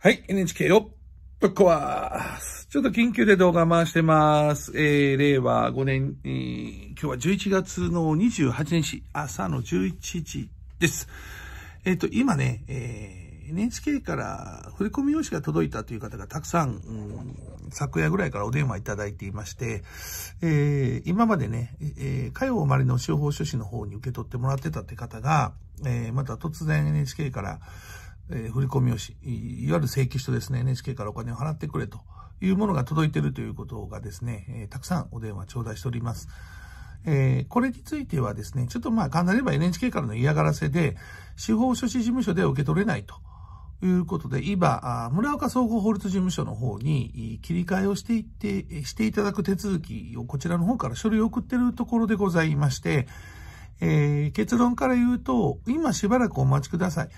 はい、NHK をぶっ壊す。ちょっと緊急で動画回してます。えー、令和5年、えー、今日は11月の28日、朝の11時です。えっ、ー、と、今ね、えー、NHK から振込用紙が届いたという方がたくさん、うん、昨夜ぐらいからお電話いただいていまして、えー、今までね、えー、海王まりの司法書士の方に受け取ってもらってたって方が、えー、また突然 NHK から、えー、振込用紙、いわゆる請求書ですね、NHK からお金を払ってくれというものが届いているということがですね、えー、たくさんお電話頂戴しております。えー、これについてはですね、ちょっとまあ簡単に言えば NHK からの嫌がらせで、司法書士事務所で受け取れないということで、今、村岡総合法律事務所の方に切り替えをしていって、していただく手続きをこちらの方から書類を送っているところでございまして、えー、結論から言うと、今しばらくお待ちください。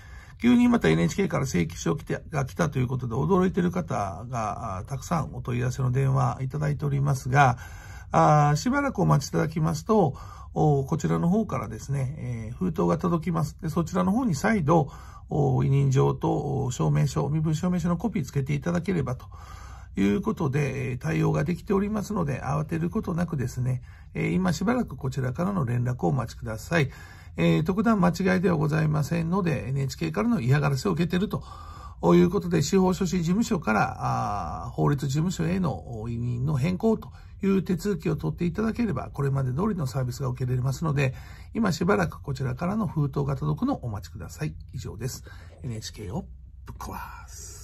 急にまた NHK から請求書が来たということで驚いている方がたくさんお問い合わせの電話いただいておりますが、あしばらくお待ちいただきますと、こちらの方からですね、えー、封筒が届きます。でそちらの方に再度、委任状と証明書、身分証明書のコピーつけていただければと。いうことで、対応ができておりますので、慌てることなくですね、今しばらくこちらからの連絡をお待ちください。え特段間違いではございませんので、NHK からの嫌がらせを受けているということで、司法書士事務所からあ法律事務所への委任の変更という手続きを取っていただければ、これまで通りのサービスが受けられますので、今しばらくこちらからの封筒が届くのをお待ちください。以上です。NHK をぶっ壊す。